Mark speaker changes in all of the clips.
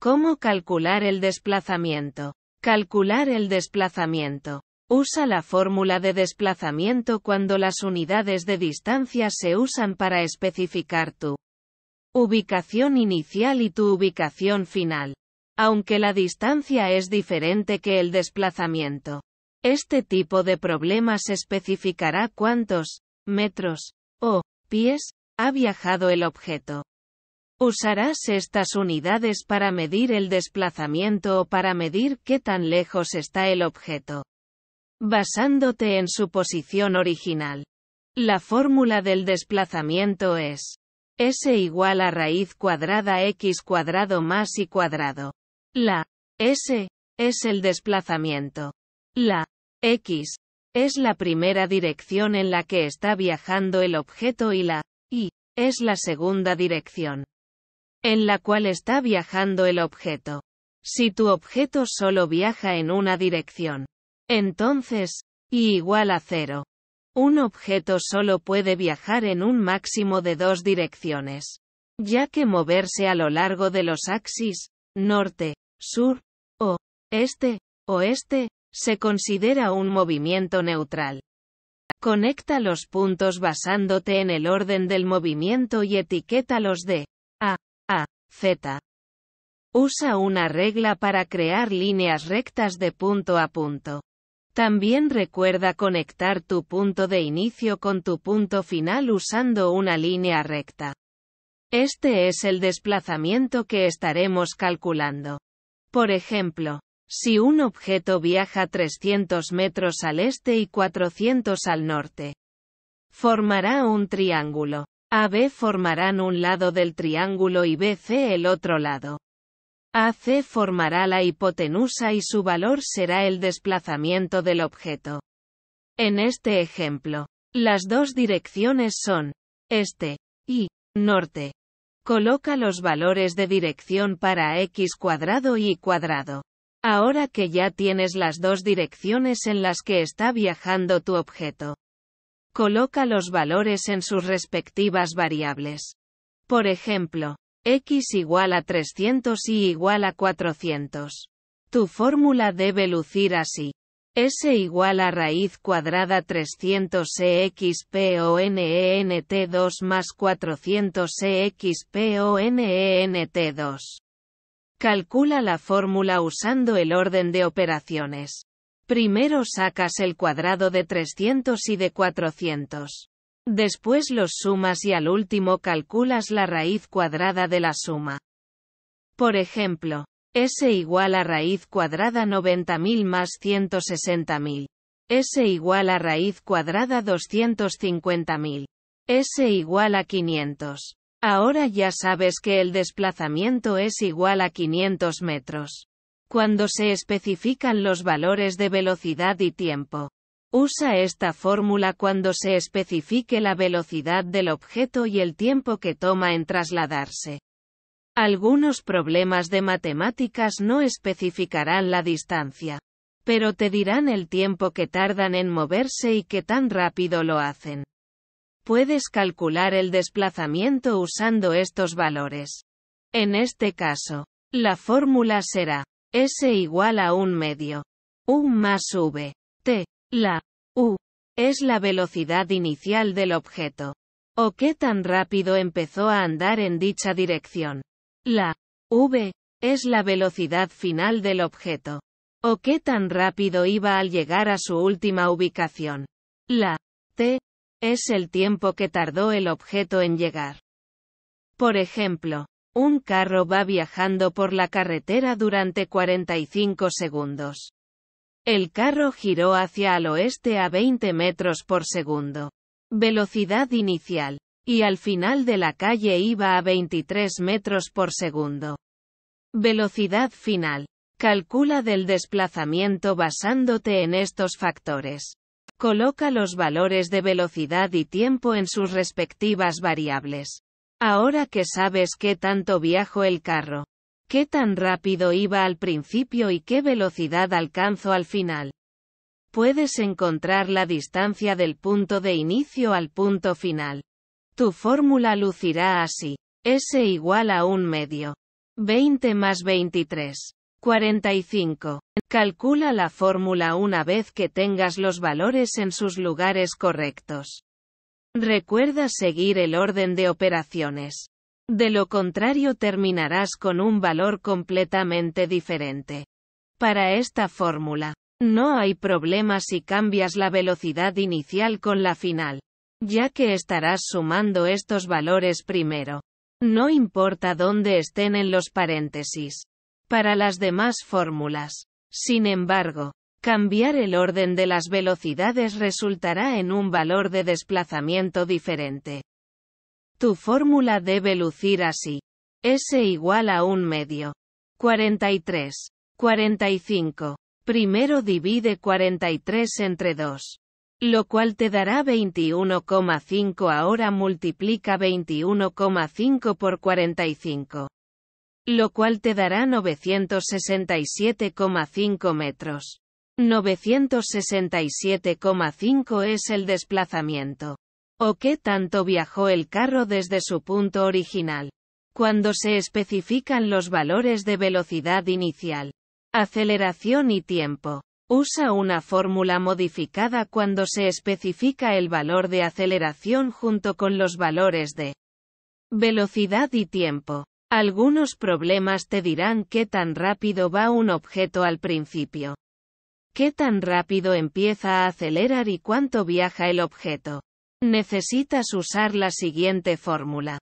Speaker 1: ¿Cómo calcular el desplazamiento? Calcular el desplazamiento. Usa la fórmula de desplazamiento cuando las unidades de distancia se usan para especificar tu ubicación inicial y tu ubicación final. Aunque la distancia es diferente que el desplazamiento. Este tipo de problemas especificará cuántos metros o pies ha viajado el objeto. Usarás estas unidades para medir el desplazamiento o para medir qué tan lejos está el objeto. Basándote en su posición original. La fórmula del desplazamiento es S igual a raíz cuadrada x cuadrado más y cuadrado. La S es el desplazamiento. La x es la primera dirección en la que está viajando el objeto y la y es la segunda dirección en la cual está viajando el objeto. Si tu objeto solo viaja en una dirección, entonces, y igual a cero. Un objeto solo puede viajar en un máximo de dos direcciones, ya que moverse a lo largo de los axis, norte, sur, o, este, oeste, se considera un movimiento neutral. Conecta los puntos basándote en el orden del movimiento y etiqueta los de A a, Z. Usa una regla para crear líneas rectas de punto a punto. También recuerda conectar tu punto de inicio con tu punto final usando una línea recta. Este es el desplazamiento que estaremos calculando. Por ejemplo, si un objeto viaja 300 metros al este y 400 al norte, formará un triángulo. AB formarán un lado del triángulo y BC el otro lado. AC formará la hipotenusa y su valor será el desplazamiento del objeto. En este ejemplo, las dos direcciones son este y norte. Coloca los valores de dirección para x cuadrado y cuadrado. Ahora que ya tienes las dos direcciones en las que está viajando tu objeto, Coloca los valores en sus respectivas variables. Por ejemplo, x igual a 300 y igual a 400. Tu fórmula debe lucir así. S igual a raíz cuadrada 300 t 2 más 400 t 2 Calcula la fórmula usando el orden de operaciones. Primero sacas el cuadrado de 300 y de 400. Después los sumas y al último calculas la raíz cuadrada de la suma. Por ejemplo, S igual a raíz cuadrada 90.000 más 160.000. S igual a raíz cuadrada 250.000. S igual a 500. Ahora ya sabes que el desplazamiento es igual a 500 metros cuando se especifican los valores de velocidad y tiempo. Usa esta fórmula cuando se especifique la velocidad del objeto y el tiempo que toma en trasladarse. Algunos problemas de matemáticas no especificarán la distancia, pero te dirán el tiempo que tardan en moverse y qué tan rápido lo hacen. Puedes calcular el desplazamiento usando estos valores. En este caso, la fórmula será S igual a un medio. U más V. T. La. U. Es la velocidad inicial del objeto. O qué tan rápido empezó a andar en dicha dirección. La. V. Es la velocidad final del objeto. O qué tan rápido iba al llegar a su última ubicación. La. T. Es el tiempo que tardó el objeto en llegar. Por ejemplo, un carro va viajando por la carretera durante 45 segundos. El carro giró hacia el oeste a 20 metros por segundo. Velocidad inicial. Y al final de la calle iba a 23 metros por segundo. Velocidad final. Calcula del desplazamiento basándote en estos factores. Coloca los valores de velocidad y tiempo en sus respectivas variables. Ahora que sabes qué tanto viajo el carro, qué tan rápido iba al principio y qué velocidad alcanzo al final, puedes encontrar la distancia del punto de inicio al punto final. Tu fórmula lucirá así. S igual a un medio. 20 más 23. 45. Calcula la fórmula una vez que tengas los valores en sus lugares correctos. Recuerda seguir el orden de operaciones. De lo contrario terminarás con un valor completamente diferente. Para esta fórmula, no hay problema si cambias la velocidad inicial con la final, ya que estarás sumando estos valores primero. No importa dónde estén en los paréntesis. Para las demás fórmulas, sin embargo, Cambiar el orden de las velocidades resultará en un valor de desplazamiento diferente. Tu fórmula debe lucir así. S igual a un medio. 43. 45. Primero divide 43 entre 2. Lo cual te dará 21,5 ahora multiplica 21,5 por 45. Lo cual te dará 967,5 metros. 967,5 es el desplazamiento. ¿O qué tanto viajó el carro desde su punto original? Cuando se especifican los valores de velocidad inicial, aceleración y tiempo, usa una fórmula modificada cuando se especifica el valor de aceleración junto con los valores de velocidad y tiempo. Algunos problemas te dirán qué tan rápido va un objeto al principio. ¿Qué tan rápido empieza a acelerar y cuánto viaja el objeto? Necesitas usar la siguiente fórmula.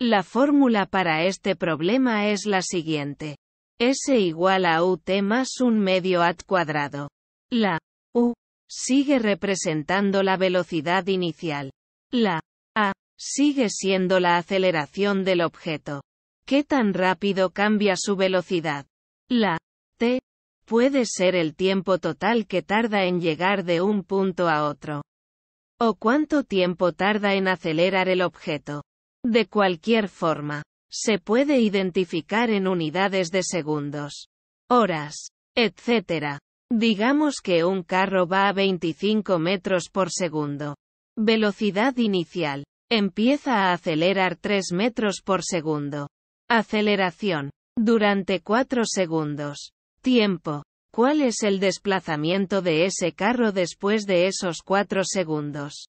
Speaker 1: La fórmula para este problema es la siguiente. S igual a ut más un medio at cuadrado. La u sigue representando la velocidad inicial. La a sigue siendo la aceleración del objeto. ¿Qué tan rápido cambia su velocidad? La t puede ser el tiempo total que tarda en llegar de un punto a otro. O cuánto tiempo tarda en acelerar el objeto. De cualquier forma, se puede identificar en unidades de segundos, horas, etc. Digamos que un carro va a 25 metros por segundo. Velocidad inicial. Empieza a acelerar 3 metros por segundo. Aceleración. Durante 4 segundos. Tiempo. ¿Cuál es el desplazamiento de ese carro después de esos cuatro segundos?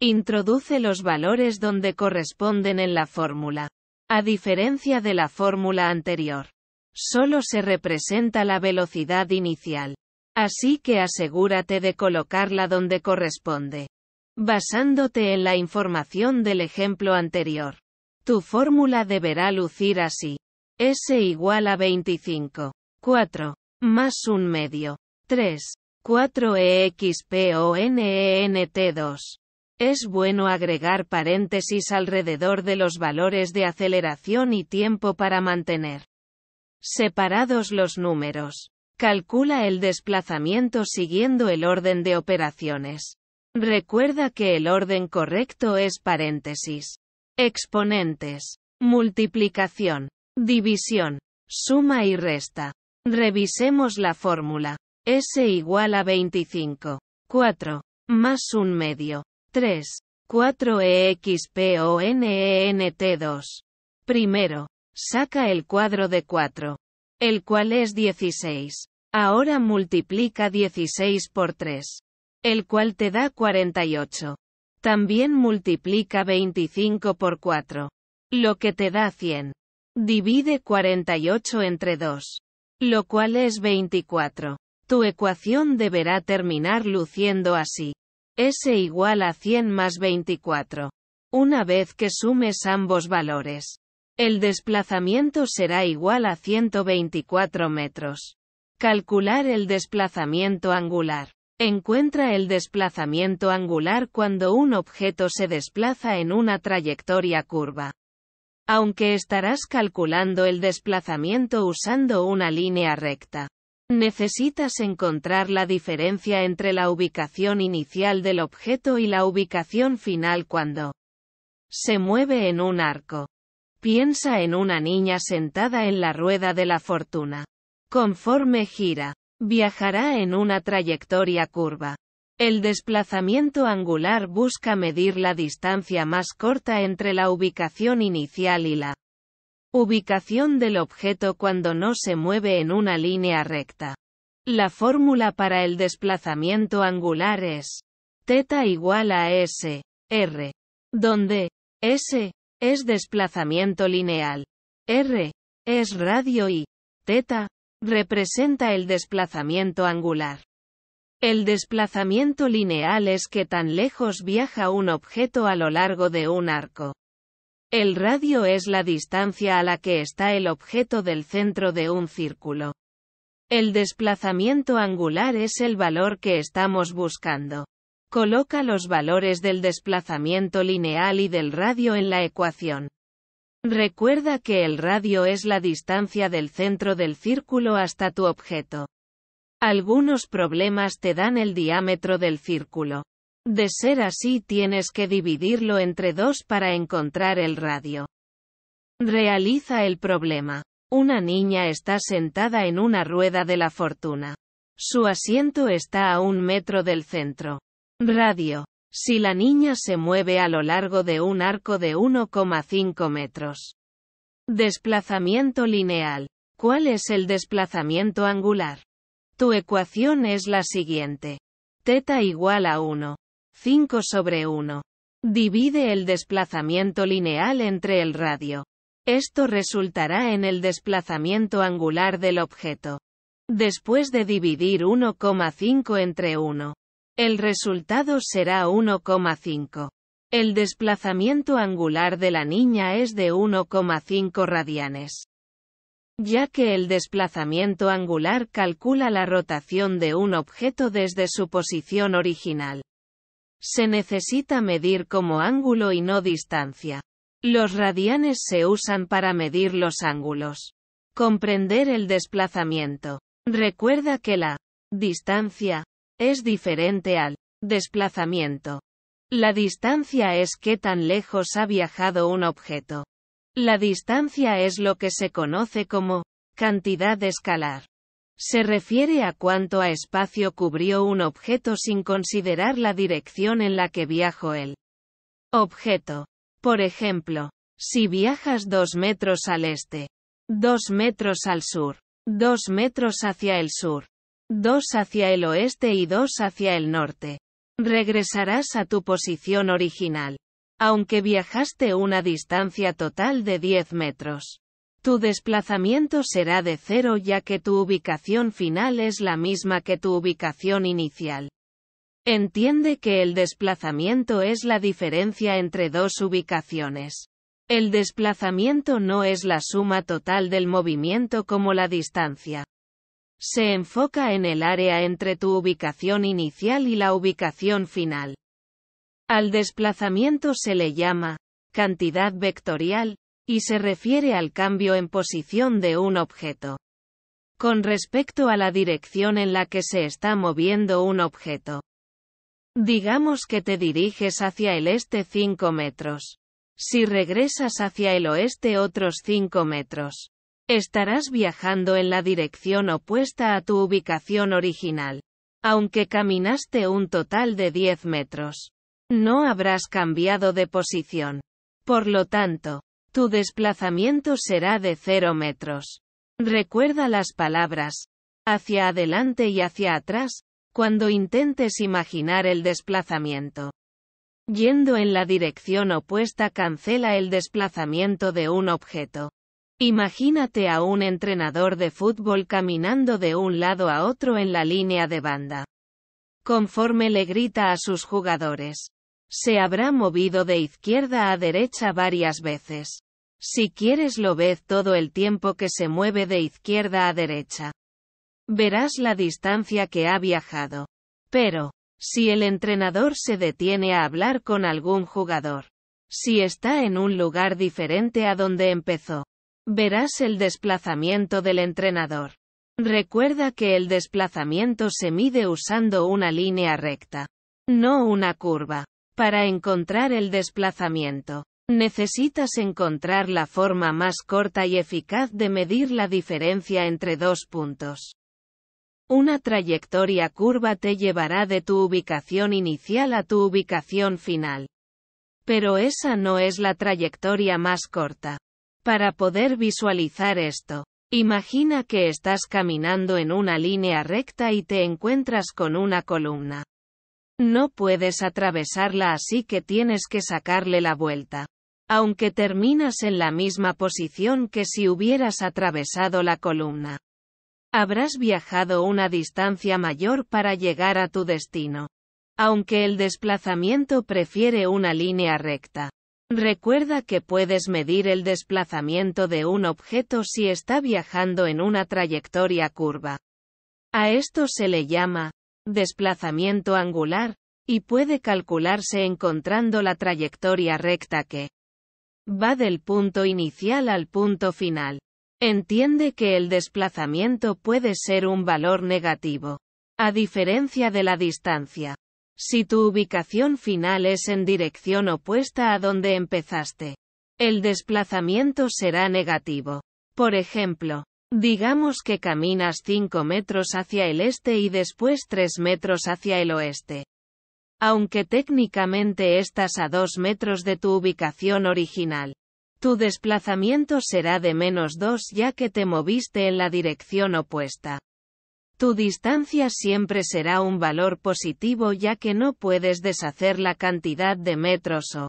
Speaker 1: Introduce los valores donde corresponden en la fórmula. A diferencia de la fórmula anterior, solo se representa la velocidad inicial. Así que asegúrate de colocarla donde corresponde. Basándote en la información del ejemplo anterior, tu fórmula deberá lucir así. S igual a 25. 4. Más un medio. 3. 4 EXPONENT2. Es bueno agregar paréntesis alrededor de los valores de aceleración y tiempo para mantener separados los números. Calcula el desplazamiento siguiendo el orden de operaciones. Recuerda que el orden correcto es paréntesis. Exponentes. Multiplicación. División. Suma y resta. Revisemos la fórmula. S igual a 25. 4. Más un medio. 3. 4 EXPONENT2. Primero. Saca el cuadro de 4. El cual es 16. Ahora multiplica 16 por 3. El cual te da 48. También multiplica 25 por 4. Lo que te da 100. Divide 48 entre 2. Lo cual es 24. Tu ecuación deberá terminar luciendo así. S igual a 100 más 24. Una vez que sumes ambos valores, el desplazamiento será igual a 124 metros. Calcular el desplazamiento angular. Encuentra el desplazamiento angular cuando un objeto se desplaza en una trayectoria curva aunque estarás calculando el desplazamiento usando una línea recta. Necesitas encontrar la diferencia entre la ubicación inicial del objeto y la ubicación final cuando se mueve en un arco. Piensa en una niña sentada en la rueda de la fortuna. Conforme gira, viajará en una trayectoria curva. El desplazamiento angular busca medir la distancia más corta entre la ubicación inicial y la ubicación del objeto cuando no se mueve en una línea recta. La fórmula para el desplazamiento angular es θ igual a s, r, donde s es desplazamiento lineal, r es radio y θ representa el desplazamiento angular. El desplazamiento lineal es que tan lejos viaja un objeto a lo largo de un arco. El radio es la distancia a la que está el objeto del centro de un círculo. El desplazamiento angular es el valor que estamos buscando. Coloca los valores del desplazamiento lineal y del radio en la ecuación. Recuerda que el radio es la distancia del centro del círculo hasta tu objeto. Algunos problemas te dan el diámetro del círculo. De ser así tienes que dividirlo entre dos para encontrar el radio. Realiza el problema. Una niña está sentada en una rueda de la fortuna. Su asiento está a un metro del centro. Radio. Si la niña se mueve a lo largo de un arco de 1,5 metros. Desplazamiento lineal. ¿Cuál es el desplazamiento angular? Tu ecuación es la siguiente. Teta igual a 1. 5 sobre 1. Divide el desplazamiento lineal entre el radio. Esto resultará en el desplazamiento angular del objeto. Después de dividir 1,5 entre 1. El resultado será 1,5. El desplazamiento angular de la niña es de 1,5 radianes ya que el desplazamiento angular calcula la rotación de un objeto desde su posición original. Se necesita medir como ángulo y no distancia. Los radianes se usan para medir los ángulos. Comprender el desplazamiento. Recuerda que la distancia es diferente al desplazamiento. La distancia es qué tan lejos ha viajado un objeto. La distancia es lo que se conoce como cantidad escalar. Se refiere a cuánto a espacio cubrió un objeto sin considerar la dirección en la que viajó el objeto. Por ejemplo, si viajas dos metros al este, dos metros al sur, dos metros hacia el sur, dos hacia el oeste y dos hacia el norte, regresarás a tu posición original. Aunque viajaste una distancia total de 10 metros, tu desplazamiento será de cero ya que tu ubicación final es la misma que tu ubicación inicial. Entiende que el desplazamiento es la diferencia entre dos ubicaciones. El desplazamiento no es la suma total del movimiento como la distancia. Se enfoca en el área entre tu ubicación inicial y la ubicación final. Al desplazamiento se le llama cantidad vectorial, y se refiere al cambio en posición de un objeto. Con respecto a la dirección en la que se está moviendo un objeto. Digamos que te diriges hacia el este 5 metros. Si regresas hacia el oeste otros 5 metros. Estarás viajando en la dirección opuesta a tu ubicación original. Aunque caminaste un total de 10 metros. No habrás cambiado de posición. Por lo tanto, tu desplazamiento será de 0 metros. Recuerda las palabras, hacia adelante y hacia atrás, cuando intentes imaginar el desplazamiento. Yendo en la dirección opuesta cancela el desplazamiento de un objeto. Imagínate a un entrenador de fútbol caminando de un lado a otro en la línea de banda. Conforme le grita a sus jugadores. Se habrá movido de izquierda a derecha varias veces. Si quieres lo ves todo el tiempo que se mueve de izquierda a derecha. Verás la distancia que ha viajado. Pero, si el entrenador se detiene a hablar con algún jugador, si está en un lugar diferente a donde empezó, verás el desplazamiento del entrenador. Recuerda que el desplazamiento se mide usando una línea recta, no una curva. Para encontrar el desplazamiento, necesitas encontrar la forma más corta y eficaz de medir la diferencia entre dos puntos. Una trayectoria curva te llevará de tu ubicación inicial a tu ubicación final. Pero esa no es la trayectoria más corta. Para poder visualizar esto, imagina que estás caminando en una línea recta y te encuentras con una columna. No puedes atravesarla así que tienes que sacarle la vuelta. Aunque terminas en la misma posición que si hubieras atravesado la columna. Habrás viajado una distancia mayor para llegar a tu destino. Aunque el desplazamiento prefiere una línea recta. Recuerda que puedes medir el desplazamiento de un objeto si está viajando en una trayectoria curva. A esto se le llama, desplazamiento angular, y puede calcularse encontrando la trayectoria recta que va del punto inicial al punto final. Entiende que el desplazamiento puede ser un valor negativo, a diferencia de la distancia. Si tu ubicación final es en dirección opuesta a donde empezaste, el desplazamiento será negativo. Por ejemplo, Digamos que caminas 5 metros hacia el este y después 3 metros hacia el oeste. Aunque técnicamente estás a 2 metros de tu ubicación original. Tu desplazamiento será de menos 2 ya que te moviste en la dirección opuesta. Tu distancia siempre será un valor positivo ya que no puedes deshacer la cantidad de metros o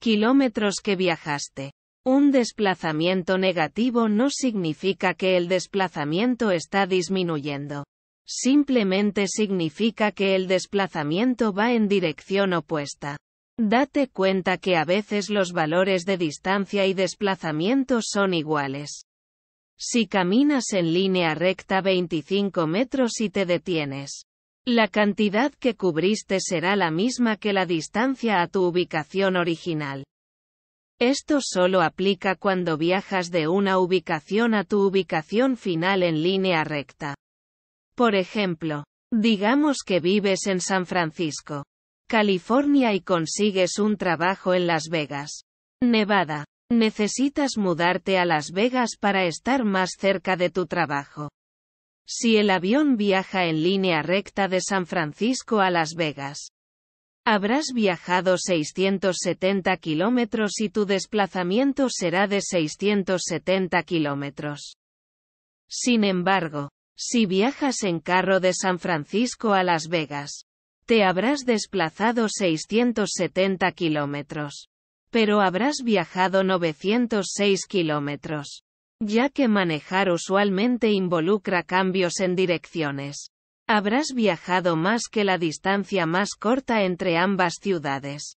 Speaker 1: kilómetros que viajaste. Un desplazamiento negativo no significa que el desplazamiento está disminuyendo. Simplemente significa que el desplazamiento va en dirección opuesta. Date cuenta que a veces los valores de distancia y desplazamiento son iguales. Si caminas en línea recta 25 metros y te detienes, la cantidad que cubriste será la misma que la distancia a tu ubicación original. Esto solo aplica cuando viajas de una ubicación a tu ubicación final en línea recta. Por ejemplo, digamos que vives en San Francisco, California y consigues un trabajo en Las Vegas, Nevada. Necesitas mudarte a Las Vegas para estar más cerca de tu trabajo. Si el avión viaja en línea recta de San Francisco a Las Vegas, Habrás viajado 670 kilómetros y tu desplazamiento será de 670 kilómetros. Sin embargo, si viajas en carro de San Francisco a Las Vegas, te habrás desplazado 670 kilómetros. Pero habrás viajado 906 kilómetros, ya que manejar usualmente involucra cambios en direcciones. Habrás viajado más que la distancia más corta entre ambas ciudades.